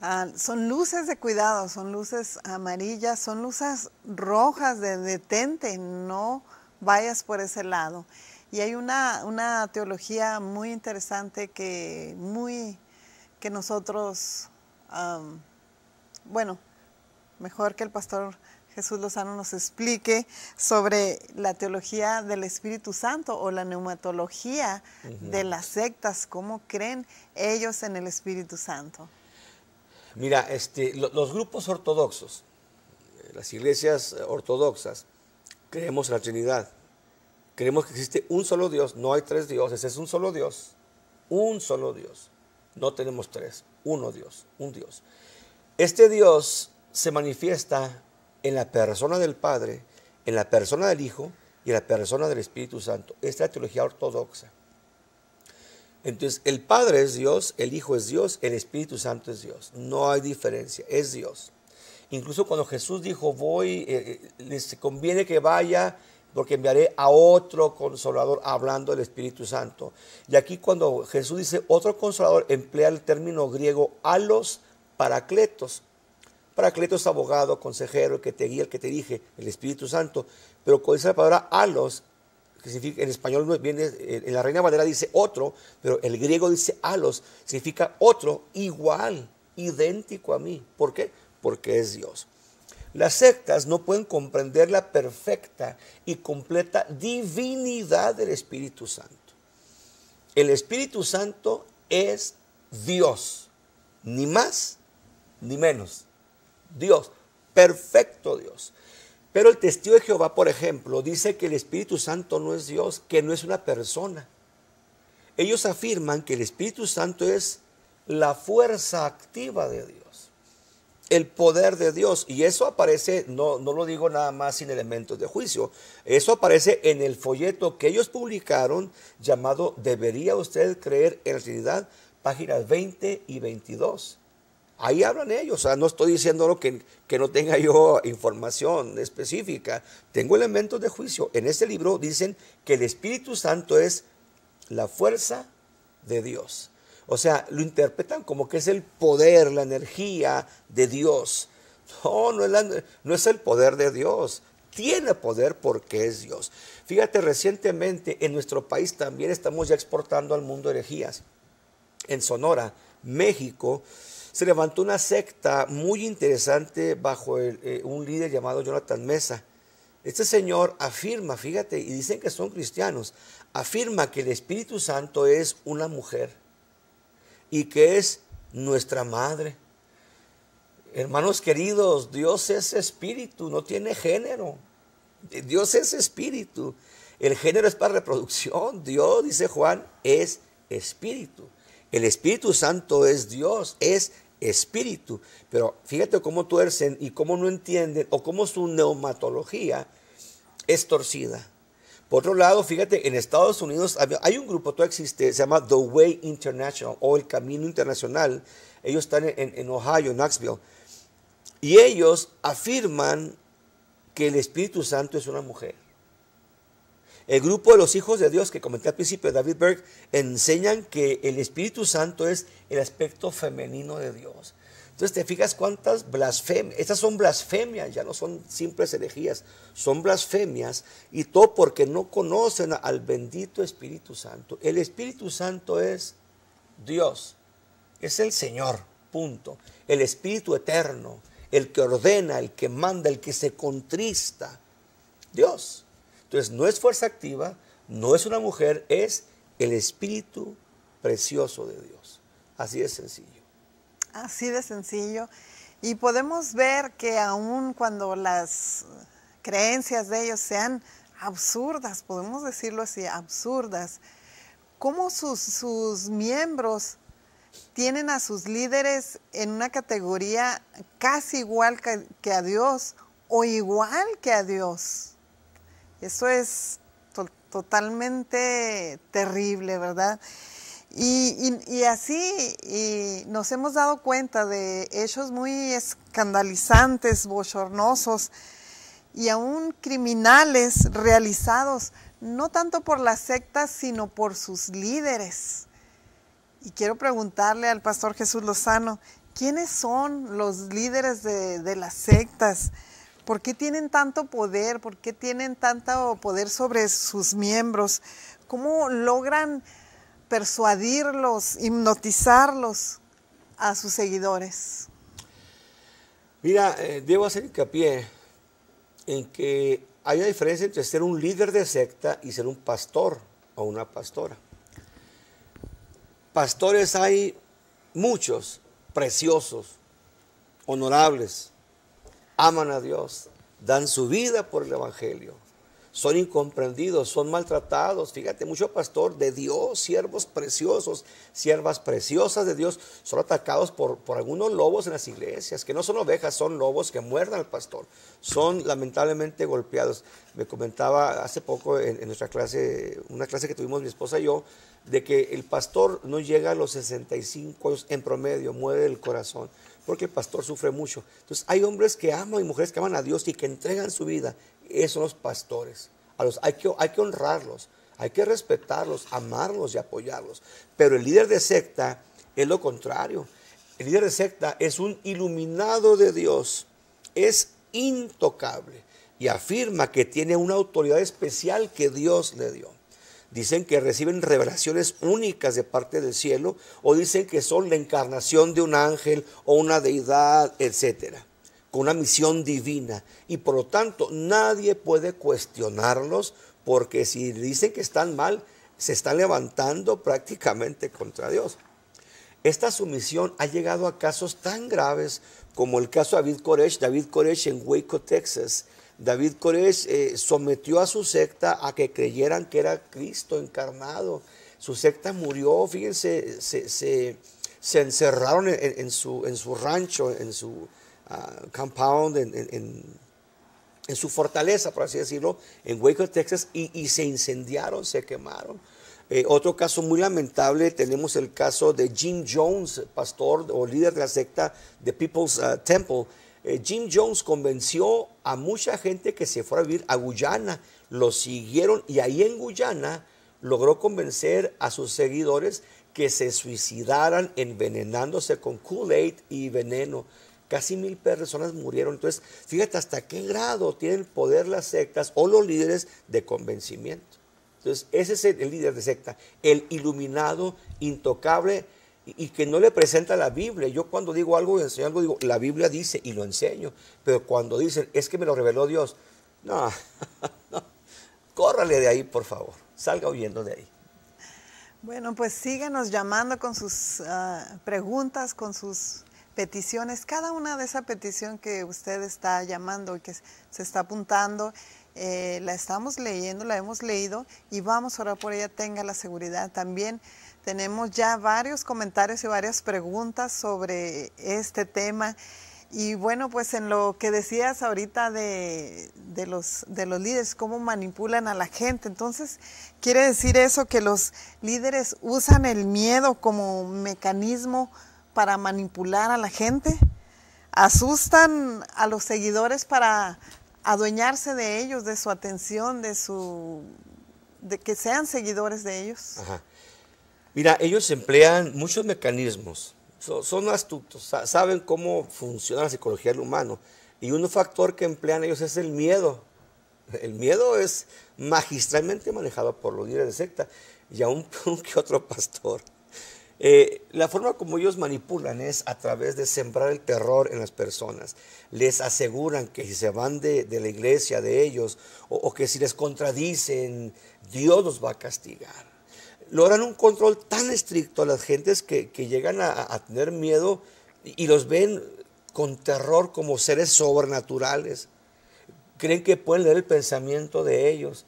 ah, son luces de cuidado, son luces amarillas, son luces rojas de detente, no vayas por ese lado. Y hay una, teología muy interesante que, muy, que nosotros, bueno, mejor que el pastor Jesús Lozano nos explique sobre la teología del Espíritu Santo o la neumatología de las sectas, cómo creen ellos en el Espíritu Santo. Mira, este, los grupos ortodoxos, eh, las iglesias ortodoxas, creemos en la Trinidad. Creemos que existe un solo Dios, no hay tres dioses, es un solo Dios. Un solo Dios. No tenemos tres, uno Dios, un Dios. Este Dios se manifiesta en la persona del Padre, en la persona del Hijo y en la persona del Espíritu Santo. Esta es la teología ortodoxa. Entonces, el Padre es Dios, el Hijo es Dios, el Espíritu Santo es Dios. No hay diferencia, es Dios. Incluso cuando Jesús dijo, voy, eh, eh, les conviene que vaya porque enviaré a otro consolador hablando del Espíritu Santo. Y aquí cuando Jesús dice otro consolador, emplea el término griego a los paracletos, Paracleto es abogado, consejero, el que te guía, el que te dije el Espíritu Santo. Pero con esa palabra alos, que significa, en español viene, eh, en la Reina madera dice otro, pero el griego dice alos, significa otro, igual, idéntico a mí. ¿Por qué? Porque es Dios. Las sectas no pueden comprender la perfecta y completa divinidad del Espíritu Santo. El Espíritu Santo es Dios, ni más ni menos. Dios, perfecto Dios. Pero el testigo de Jehová, por ejemplo, dice que el Espíritu Santo no es Dios, que no es una persona. Ellos afirman que el Espíritu Santo es la fuerza activa de Dios, el poder de Dios. Y eso aparece, no, no lo digo nada más sin elementos de juicio, eso aparece en el folleto que ellos publicaron llamado ¿Debería usted creer en la Trinidad? Páginas 20 y 22. Ahí hablan ellos, o sea, no estoy diciendo que, que no tenga yo información específica, tengo elementos de juicio. En este libro dicen que el Espíritu Santo es la fuerza de Dios. O sea, lo interpretan como que es el poder, la energía de Dios. No, no es el poder de Dios. Tiene poder porque es Dios. Fíjate, recientemente en nuestro país también estamos ya exportando al mundo herejías. En Sonora, México, se levantó una secta muy interesante bajo eh, un líder llamado Jonathan Mesa. Este señor afirma, fíjate, y dicen que son cristianos, afirma que el Espíritu Santo es una mujer y que es nuestra madre. Hermanos queridos, Dios es espíritu, no tiene género. Dios es espíritu. El género es para reproducción. Dios, dice Juan, es espíritu. El Espíritu Santo es Dios, es espíritu. Pero fíjate cómo tuercen y cómo no entienden o cómo su neumatología es torcida. Por otro lado, fíjate, en Estados Unidos hay un grupo, todo existe, se llama The Way International o El Camino Internacional. Ellos están en, en Ohio, en Knoxville. Y ellos afirman que el Espíritu Santo es una mujer. El grupo de los hijos de Dios que comenté al principio, David Berg, enseñan que el Espíritu Santo es el aspecto femenino de Dios. Entonces te fijas cuántas blasfemias, estas son blasfemias, ya no son simples herejías, son blasfemias y todo porque no conocen al bendito Espíritu Santo. El Espíritu Santo es Dios, es el Señor, punto. El Espíritu eterno, el que ordena, el que manda, el que se contrista. Dios. Entonces, no es fuerza activa, no es una mujer, es el espíritu precioso de Dios. Así de sencillo. Así de sencillo. Y podemos ver que aun cuando las creencias de ellos sean absurdas, podemos decirlo así, absurdas, cómo sus, miembros tienen a sus líderes en una categoría casi igual que a Dios o igual que a Dios. Eso es totalmente terrible, ¿verdad? Y, así nos hemos dado cuenta de hechos muy escandalizantes, bochornosos y aún criminales realizados no tanto por las sectas, sino por sus líderes. Y quiero preguntarle al pastor Jesús Lozano, ¿quiénes son los líderes de las sectas? ¿Por qué tienen tanto poder? ¿Por qué tienen tanto poder sobre sus miembros? ¿Cómo logran persuadirlos, hipnotizarlos a sus seguidores? Mira, eh, debo hacer hincapié en que hay una diferencia entre ser un líder de secta y ser un pastor o una pastora. Pastores hay muchos, preciosos, honorables, aman a Dios, dan su vida por el Evangelio, son incomprendidos, son maltratados. Fíjate, mucho pastor de Dios, siervos preciosos, siervas preciosas de Dios, son atacados por, por algunos lobos en las iglesias, que no son ovejas, son lobos que muerdan al pastor. Son lamentablemente golpeados. Me comentaba hace poco en, en nuestra clase, una clase que tuvimos mi esposa y yo, de que el pastor no llega a los 65 años en promedio, muere el corazón porque el pastor sufre mucho. Entonces, hay hombres que aman y mujeres que aman a Dios y que entregan su vida. Esos son los pastores. A los, hay, que, hay que honrarlos, hay que respetarlos, amarlos y apoyarlos. Pero el líder de secta es lo contrario. El líder de secta es un iluminado de Dios, es intocable y afirma que tiene una autoridad especial que Dios le dio dicen que reciben revelaciones únicas de parte del cielo o dicen que son la encarnación de un ángel o una deidad, etcétera, con una misión divina y por lo tanto nadie puede cuestionarlos porque si dicen que están mal, se están levantando prácticamente contra Dios. Esta sumisión ha llegado a casos tan graves como el caso de David Koresh, David Koresh en Waco, Texas, David Koresh eh, sometió a su secta a que creyeran que era Cristo encarnado. Su secta murió, fíjense, se, encerraron en, su, rancho, en su ah, compound, en, su fortaleza, por así decirlo, en Waco, Texas, y, se incendiaron, se quemaron. Eh, otro caso muy lamentable, tenemos el caso de Jim Jones, pastor o líder de la secta de People's ah, Temple eh, Jim Jones convenció a mucha gente que se fuera a vivir a Guyana. Lo siguieron y ahí en Guyana logró convencer a sus seguidores que se suicidaran envenenándose con Kool-Aid y veneno. Casi mil personas murieron. Entonces, fíjate hasta qué grado tienen poder las sectas o los líderes de convencimiento. Entonces, ese es el líder de secta, el iluminado, intocable, y que no le presenta la Biblia. Yo cuando digo algo y enseño algo, digo, la Biblia dice y lo enseño. Pero cuando dicen, es que me lo reveló Dios, no, córrale de ahí, por favor. Salga huyendo de ahí. Bueno, pues síganos llamando con sus ah, preguntas, con sus peticiones. Cada una de esas peticiones que usted está llamando y que se está apuntando, eh, la estamos leyendo, la hemos leído y vamos a orar por ella. Tenga la seguridad también. Tenemos ya varios comentarios y varias preguntas sobre este tema. Y bueno, pues en lo que decías ahorita de, los, de los líderes, cómo manipulan a la gente. Entonces, quiere decir eso que los líderes usan el miedo como mecanismo para manipular a la gente. Asustan a los seguidores para adueñarse de ellos, de su atención, de su de que sean seguidores de ellos. Ajá. Mira, ellos emplean muchos mecanismos, son, astutos, saben cómo funciona la psicología del humano. Y un factor que emplean ellos es el miedo. El miedo es magistralmente manejado por los líderes de secta y a un que otro pastor. Eh, la forma como ellos manipulan es a través de sembrar el terror en las personas. Les aseguran que si se van de, la iglesia de ellos o que si les contradicen, Dios los va a castigar logran un control tan estricto a las gentes que, llegan a, tener miedo y, los ven con terror como seres sobrenaturales. Creen que pueden leer el pensamiento de ellos.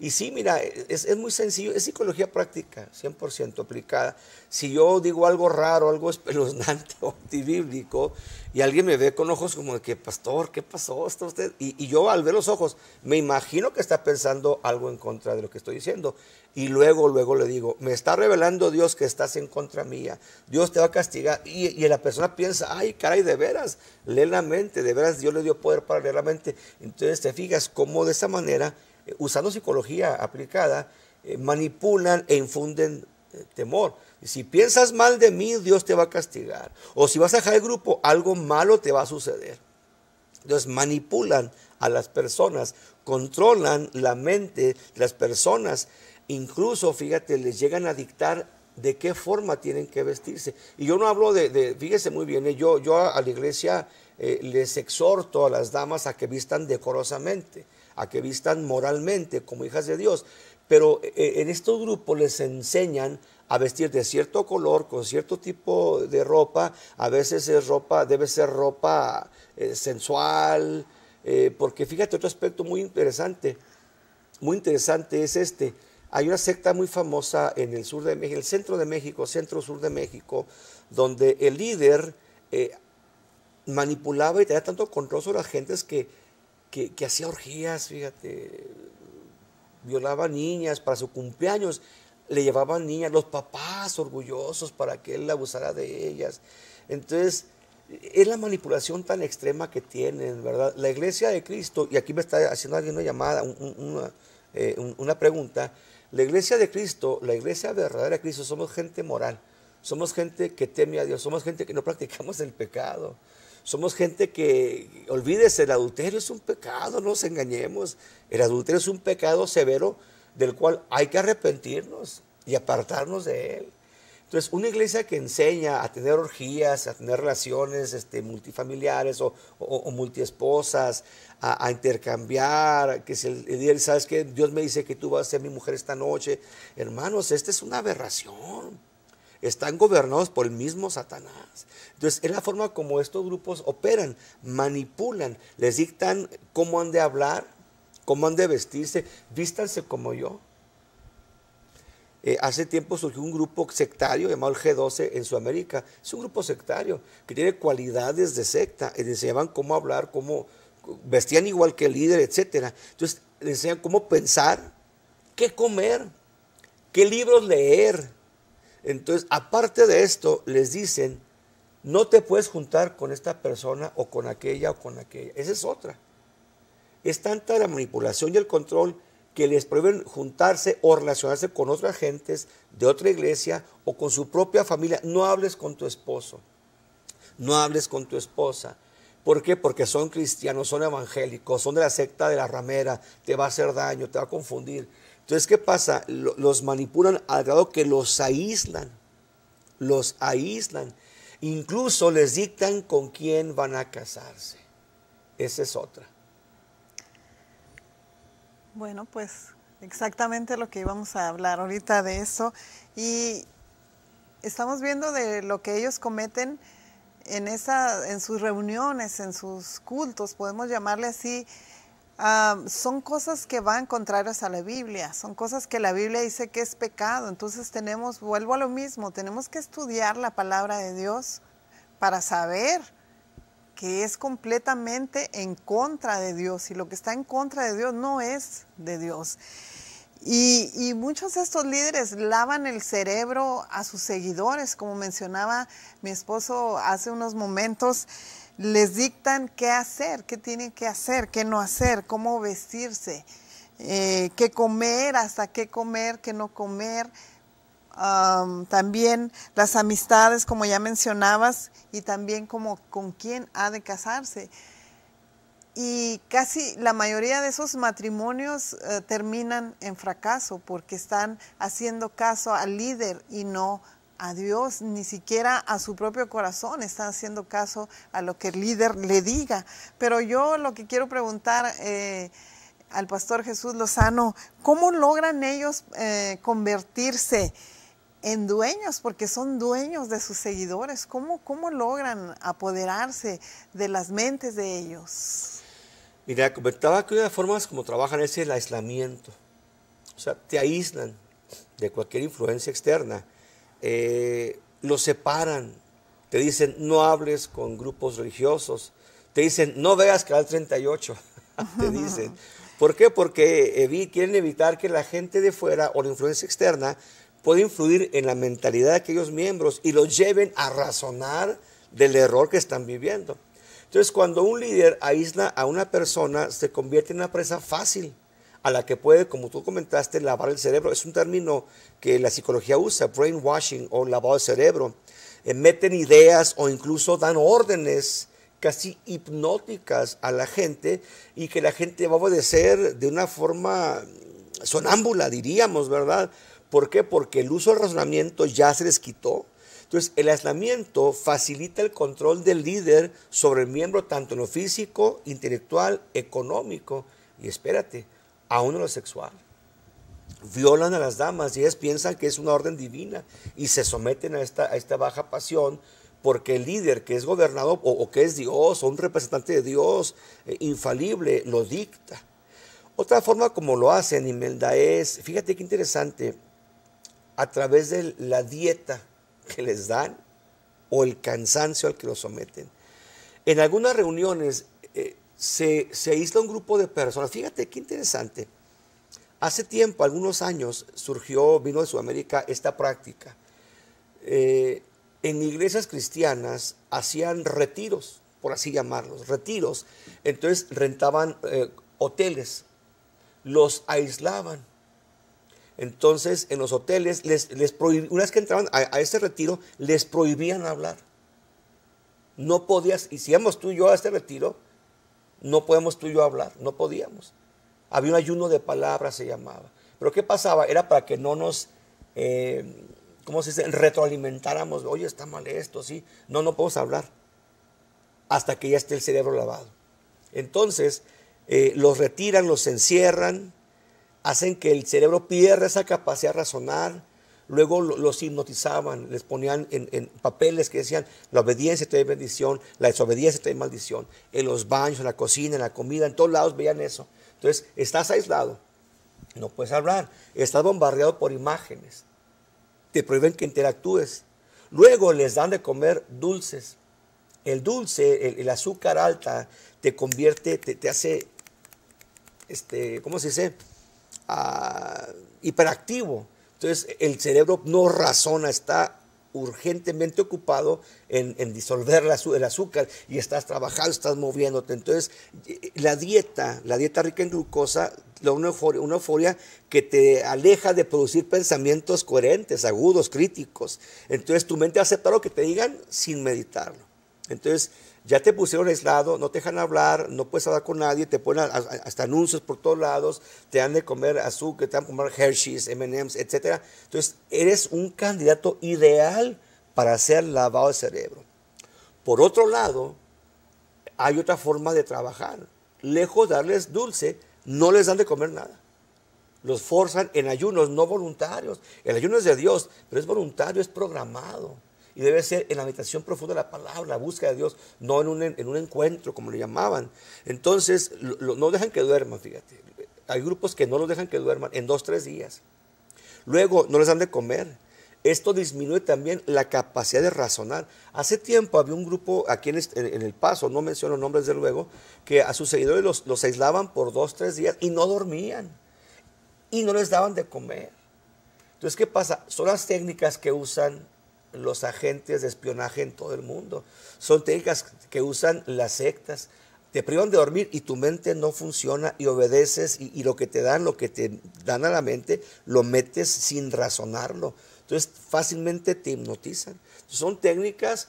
Y sí, mira, es, muy sencillo, es psicología práctica, 100% aplicada. Si yo digo algo raro, algo espeluznante o antibíblico, y alguien me ve con ojos como de que, pastor, ¿qué pasó? usted? y yo al ver los ojos, me imagino que está pensando algo en contra de lo que estoy diciendo. Y luego, luego le digo, me está revelando Dios que estás en contra mía. Dios te va a castigar. Y, y la persona piensa, ay, caray, de veras, lee la mente, de veras Dios le dio poder para leer la mente. Entonces te fijas cómo de esa manera, eh, usando psicología aplicada, eh, manipulan e infunden eh, temor. Si piensas mal de mí, Dios te va a castigar. O si vas a dejar el grupo, algo malo te va a suceder. Entonces manipulan a las personas, controlan la mente de las personas Incluso, fíjate, les llegan a dictar de qué forma tienen que vestirse. Y yo no hablo de, fíjese muy bien, ¿eh? yo, yo a la iglesia eh, les exhorto a las damas a que vistan decorosamente, a que vistan moralmente como hijas de Dios. Pero eh, en estos grupos les enseñan a vestir de cierto color, con cierto tipo de ropa. A veces es ropa, debe ser ropa sensual, porque fíjate otro aspecto muy interesante, muy interesante es este hay una secta muy famosa en el sur de México, el centro de México, centro-sur de México, donde el líder eh, manipulaba y tenía tanto control sobre las gentes que, hacía orgías, fíjate, violaba niñas para su cumpleaños, le llevaban niñas, los papás orgullosos para que él abusara de ellas. Entonces, es la manipulación tan extrema que tienen, ¿verdad? La iglesia de Cristo, y aquí me está haciendo alguien una llamada, una, eh, una pregunta, la iglesia de Cristo, la iglesia verdadera de Cristo, somos gente moral, somos gente que teme a Dios, somos gente que no practicamos el pecado, somos gente que, olvídese, el adulterio es un pecado, no nos engañemos, el adulterio es un pecado severo del cual hay que arrepentirnos y apartarnos de él. Entonces, una iglesia que enseña a tener orgías, a tener relaciones este, multifamiliares o, multiesposas, a, intercambiar, que si el, día, ¿sabes que Dios me dice que tú vas a ser mi mujer esta noche. Hermanos, esta es una aberración. Están gobernados por el mismo Satanás. Entonces, es la forma como estos grupos operan, manipulan, les dictan cómo han de hablar, cómo han de vestirse, vístanse como yo. Eh, hace tiempo surgió un grupo sectario llamado el G12 en Sudamérica. Es un grupo sectario que tiene cualidades de secta. Eh, les enseñaban cómo hablar, cómo vestían igual que el líder, etc. Entonces, les enseñan cómo pensar, qué comer, qué libros leer. Entonces, aparte de esto, les dicen, no te puedes juntar con esta persona o con aquella o con aquella. Esa es otra. Es tanta la manipulación y el control que les prohíben juntarse o relacionarse con otras gentes de otra iglesia o con su propia familia. No hables con tu esposo, no hables con tu esposa. ¿Por qué? Porque son cristianos, son evangélicos, son de la secta de la ramera, te va a hacer daño, te va a confundir. Entonces, ¿qué pasa? Los manipulan al grado que los aíslan, los aíslan. Incluso les dictan con quién van a casarse. Esa es otra. Bueno, pues exactamente lo que íbamos a hablar ahorita de eso. Y estamos viendo de lo que ellos cometen en, esa, en sus reuniones, en sus cultos, podemos llamarle así. Ah, son cosas que van contrarias a la Biblia, son cosas que la Biblia dice que es pecado. Entonces tenemos, vuelvo a lo mismo, tenemos que estudiar la palabra de Dios para saber que es completamente en contra de Dios y lo que está en contra de Dios no es de Dios. Y, muchos de estos líderes lavan el cerebro a sus seguidores, como mencionaba mi esposo hace unos momentos, les dictan qué hacer, qué tienen que hacer, qué no hacer, cómo vestirse, eh, qué comer, hasta qué comer, qué no comer también las amistades, como ya mencionabas, y también como con quién ha de casarse. Y casi la mayoría de esos matrimonios eh, terminan en fracaso porque están haciendo caso al líder y no a Dios, ni siquiera a su propio corazón, están haciendo caso a lo que el líder le diga. Pero yo lo que quiero preguntar eh, al pastor Jesús Lozano, ¿cómo logran ellos eh, convertirse? en dueños, porque son dueños de sus seguidores. ¿Cómo, cómo logran apoderarse de las mentes de ellos? Mira, comentaba que una de las formas como trabajan es el aislamiento. O sea, te aíslan de cualquier influencia externa. Eh, los separan. Te dicen, no hables con grupos religiosos. Te dicen, no veas Canal 38. te dicen. ¿Por qué? Porque quieren evitar que la gente de fuera o la influencia externa puede influir en la mentalidad de aquellos miembros y los lleven a razonar del error que están viviendo. Entonces, cuando un líder aísla a una persona, se convierte en una presa fácil a la que puede, como tú comentaste, lavar el cerebro. Es un término que la psicología usa, brainwashing o lavado de cerebro. Eh, meten ideas o incluso dan órdenes casi hipnóticas a la gente y que la gente va a obedecer de una forma sonámbula, diríamos, ¿verdad? ¿Por qué? Porque el uso del razonamiento ya se les quitó. Entonces, el aislamiento facilita el control del líder sobre el miembro, tanto en lo físico, intelectual, económico y, espérate, aún en lo sexual. Violan a las damas y ellas piensan que es una orden divina y se someten a esta, baja pasión porque el líder que es gobernado o, que es Dios o un representante de Dios eh, infalible lo dicta. Otra forma como lo hacen, Imelda, es, fíjate qué interesante, a través de la dieta que les dan o el cansancio al que los someten. En algunas reuniones eh, se, se aísla un grupo de personas. Fíjate qué interesante. Hace tiempo, algunos años, surgió, vino de Sudamérica esta práctica. Eh, en iglesias cristianas hacían retiros, por así llamarlos, retiros. Entonces rentaban eh, hoteles, los aislaban entonces, en los hoteles, les, les una vez que entraban a, a, este retiro, les prohibían hablar. No podías, y si íbamos tú y yo a este retiro, no podemos tú y yo hablar, no podíamos. Había un ayuno de palabras, se llamaba. Pero ¿qué pasaba? Era para que no nos, eh, ¿cómo se dice?, retroalimentáramos. Oye, está mal esto, sí. No, no podemos hablar hasta que ya esté el cerebro lavado. Entonces, eh, los retiran, los encierran, hacen que el cerebro pierda esa capacidad de razonar. Luego los hipnotizaban, les ponían en, papeles que decían, la obediencia trae bendición, la desobediencia trae maldición. En los baños, en la cocina, en la comida, en todos lados veían eso. Entonces, estás aislado, no puedes hablar, estás bombardeado por imágenes, te prohíben que interactúes. Luego les dan de comer dulces. El dulce, el, azúcar alta, te convierte, te, te, hace, este, ¿cómo se dice? Ah, hiperactivo. Entonces el cerebro no razona, está urgentemente ocupado en, disolver el azúcar y estás trabajando, estás moviéndote. Entonces la dieta, la dieta rica en glucosa, una euforia, una euforia que te aleja de producir pensamientos coherentes, agudos, críticos. Entonces tu mente acepta lo que te digan sin meditarlo. Entonces ya te pusieron aislado, no te dejan hablar, no puedes hablar con nadie, te ponen hasta anuncios por todos lados, te han de comer azúcar, te han de comer Hershey's, MMs, etc. Entonces, eres un candidato ideal para ser lavado de cerebro. Por otro lado, hay otra forma de trabajar. Lejos de darles dulce, no les dan de comer nada. Los forzan en ayunos no voluntarios. El ayuno es de Dios, pero es voluntario, es programado y debe ser en la meditación profunda de la palabra, la búsqueda de Dios, no en un, en un encuentro, como le llamaban. Entonces, no dejan que duerman, fíjate. Hay grupos que no los dejan que duerman en dos, tres días. Luego, no les dan de comer. Esto disminuye también la capacidad de razonar. Hace tiempo había un grupo aquí en, El Paso, no menciono nombres de luego, que a sus seguidores los, los aislaban por dos, tres días y no dormían y no les daban de comer. Entonces, ¿qué pasa? Son las técnicas que usan los agentes de espionaje en todo el mundo. Son técnicas que usan las sectas. Te privan de dormir y tu mente no funciona y obedeces y, lo que te dan, lo que te dan a la mente, lo metes sin razonarlo. Entonces fácilmente te hipnotizan. son técnicas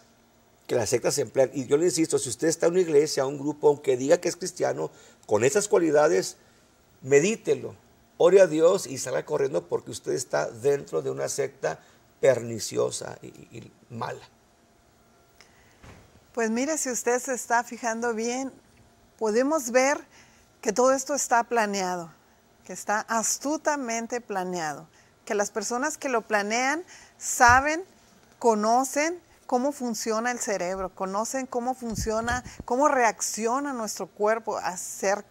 que las sectas emplean. Y yo le insisto, si usted está en una iglesia, un grupo, aunque diga que es cristiano, con esas cualidades, medítelo, ore a Dios y salga corriendo porque usted está dentro de una secta perniciosa y, mala. Pues mire, si usted se está fijando bien, podemos ver que todo esto está planeado, que está astutamente planeado, que las personas que lo planean saben, conocen cómo funciona el cerebro, conocen cómo funciona, cómo reacciona nuestro cuerpo a,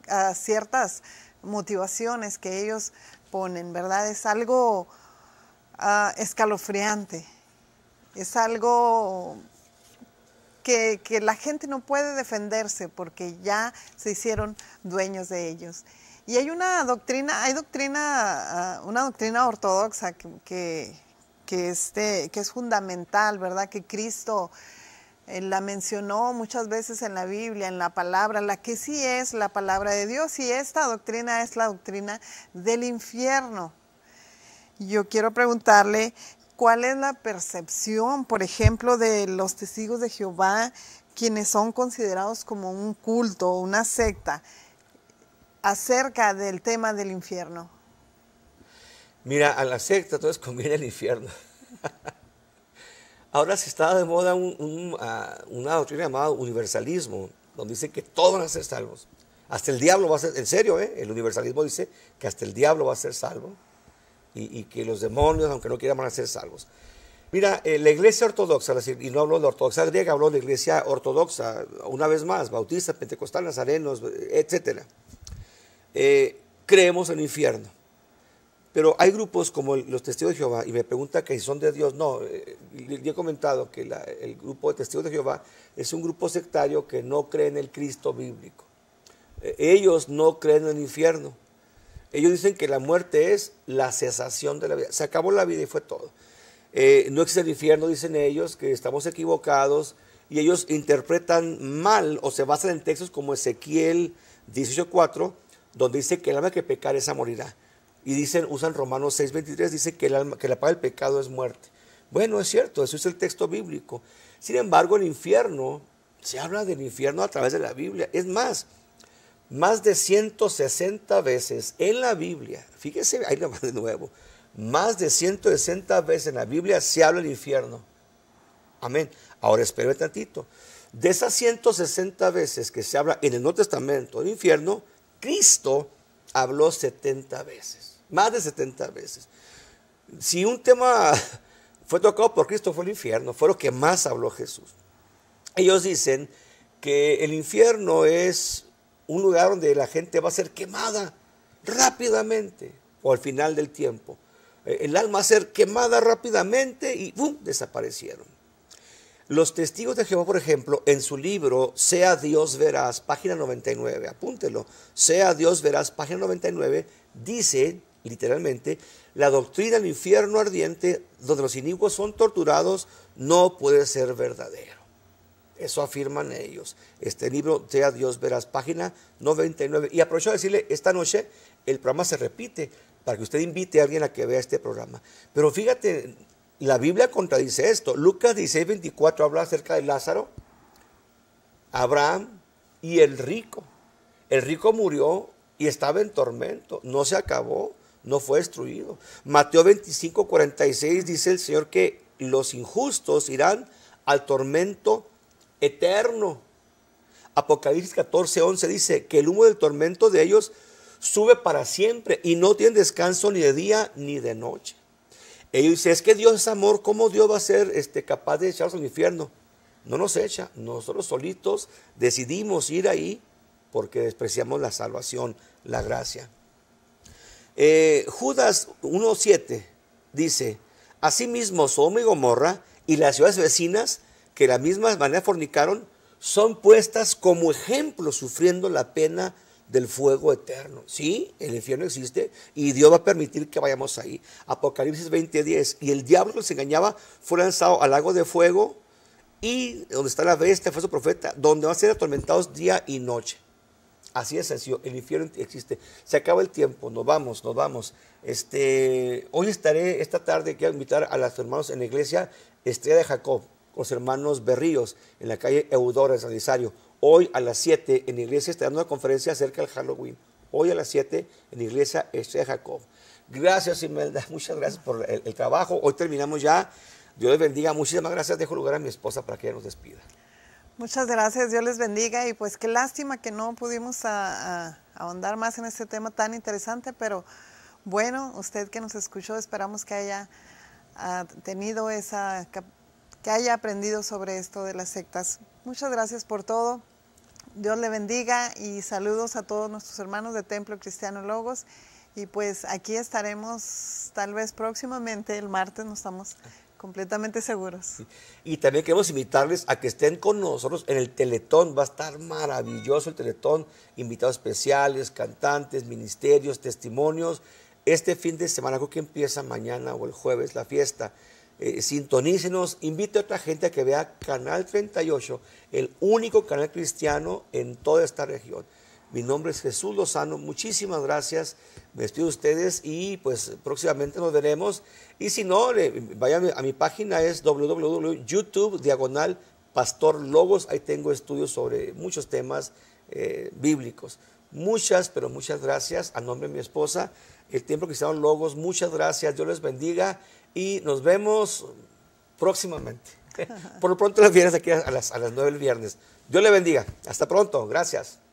a ciertas motivaciones que ellos ponen, ¿verdad? Es algo Ah, escalofriante. Es algo que, la gente no puede defenderse porque ya se hicieron dueños de ellos. Y hay una doctrina, hay doctrina, ah, una doctrina ortodoxa que, que, que, este, que es fundamental, ¿verdad? Que Cristo eh, la mencionó muchas veces en la Biblia, en la palabra, la que sí es la palabra de Dios y esta doctrina es la doctrina del infierno. Yo quiero preguntarle cuál es la percepción, por ejemplo, de los testigos de Jehová, quienes son considerados como un culto, una secta, acerca del tema del infierno. Mira, a la secta entonces conviene el infierno. Ahora se está de moda un, ah, una doctrina llamada universalismo, donde dice que todos van a ser salvos. Hasta el diablo va a ser, en serio, ¿eh? el universalismo dice que hasta el diablo va a ser salvo y, que los demonios, aunque no quieran, van a ser salvos. Mira, eh, la iglesia ortodoxa, y no hablo de la ortodoxa griega, hablo de la iglesia ortodoxa, una vez más, bautistas, pentecostal, nazarenos, etc. Eh, creemos en el infierno. Pero hay grupos como los testigos de Jehová, y me pregunta que son de Dios. No, yo eh, he comentado que el grupo de testigos de Jehová es un grupo sectario que no cree en el Cristo bíblico. ellos no creen en el infierno ellos dicen que la muerte es la cesación de la vida. Se acabó la vida y fue todo. Eh, no existe el infierno, dicen ellos, que estamos equivocados. Y ellos interpretan mal o se basan en textos como Ezequiel 18.4, donde dice que el alma que pecar esa morirá. Y dicen, usan Romanos 6.23, dice que el alma, que la paga del pecado es muerte. Bueno, es cierto, eso es el texto bíblico. Sin embargo, el infierno, se habla del infierno a través de la Biblia. Es más, más de 160 veces en la Biblia, fíjese, ahí nomás de nuevo, más de 160 veces en la Biblia se habla del infierno. Amén. Ahora espérame tantito. De esas 160 veces que se habla en el Nuevo Testamento del infierno, Cristo habló 70 veces, más de 70 veces. Si un tema fue tocado por Cristo fue el infierno, fue lo que más habló Jesús. Ellos dicen que el infierno es un lugar donde la gente va a ser quemada rápidamente o al final del tiempo. Eh, el alma va a ser quemada rápidamente y ¡bum! desaparecieron. Los testigos de Jehová, por ejemplo, en su libro Sea Dios verás, página 99, apúntelo, Sea Dios verás, página 99, dice literalmente, la doctrina del infierno ardiente donde los inicuos son torturados no puede ser verdadera. Eso afirman ellos. Este libro, Sea Dios Verás, página 99. Y aprovecho a decirle, esta noche el programa se repite para que usted invite a alguien a que vea este programa. Pero fíjate, la Biblia contradice esto. Lucas 16, 24 habla acerca de Lázaro, Abraham y el rico. El rico murió y estaba en tormento, no se acabó, no fue destruido. Mateo 25, 46 dice el Señor que los injustos irán al tormento eterno. Apocalipsis 14, 11 dice que el humo del tormento de ellos sube para siempre y no tienen descanso ni de día ni de noche. Ellos dicen, es que Dios es amor, ¿cómo Dios va a ser este, capaz de echarlos al infierno? No nos echa, nosotros solitos decidimos ir ahí porque despreciamos la salvación, la gracia. Eh, Judas 1.7 dice, Asimismo, Sodoma y Gomorra y las ciudades vecinas que de la misma manera fornicaron, son puestas como ejemplo sufriendo la pena del fuego eterno. Sí, el infierno existe y Dios va a permitir que vayamos ahí. Apocalipsis 20:10. Y el diablo que se engañaba fue lanzado al lago de fuego y donde está la bestia, fue su profeta, donde van a ser atormentados día y noche. Así es así, el infierno existe. Se acaba el tiempo, nos vamos, nos vamos. Este, hoy estaré, esta tarde quiero invitar a los hermanos en la iglesia Estrella de Jacob los hermanos Berríos en la calle Eudora de San Hoy a las 7 en iglesia está dando una conferencia acerca del Halloween. Hoy a las 7 en iglesia Este Jacob. Gracias, Imelda. Muchas gracias por el, trabajo. Hoy terminamos ya. Dios les bendiga. Muchísimas gracias. Dejo lugar a mi esposa para que nos despida. Muchas gracias, Dios les bendiga y pues qué lástima que no pudimos ahondar más en este tema tan interesante, pero bueno, usted que nos escuchó, esperamos que haya ah, tenido esa que haya aprendido sobre esto de las sectas. Muchas gracias por todo. Dios le bendiga y saludos a todos nuestros hermanos de Templo Cristiano Logos. Y pues aquí estaremos tal vez próximamente, el martes, no estamos completamente seguros. Y también queremos invitarles a que estén con nosotros en el Teletón. Va a estar maravilloso el Teletón. Invitados especiales, cantantes, ministerios, testimonios. Este fin de semana, creo que empieza mañana o el jueves la fiesta eh, sintonícenos, invite a otra gente a que vea Canal 38, el único canal cristiano en toda esta región. Mi nombre es Jesús Lozano, muchísimas gracias, me despido de ustedes y pues próximamente nos veremos. Y si no, vayan a mi página, es www.youtube diagonal Pastor Logos, ahí tengo estudios sobre muchos temas eh, bíblicos. Muchas, pero muchas gracias a nombre de mi esposa, el Templo Cristiano Logos, muchas gracias, Dios les bendiga y nos vemos próximamente. Por lo pronto las viernes aquí a las, a las 9 del viernes. Dios le bendiga. Hasta pronto. Gracias.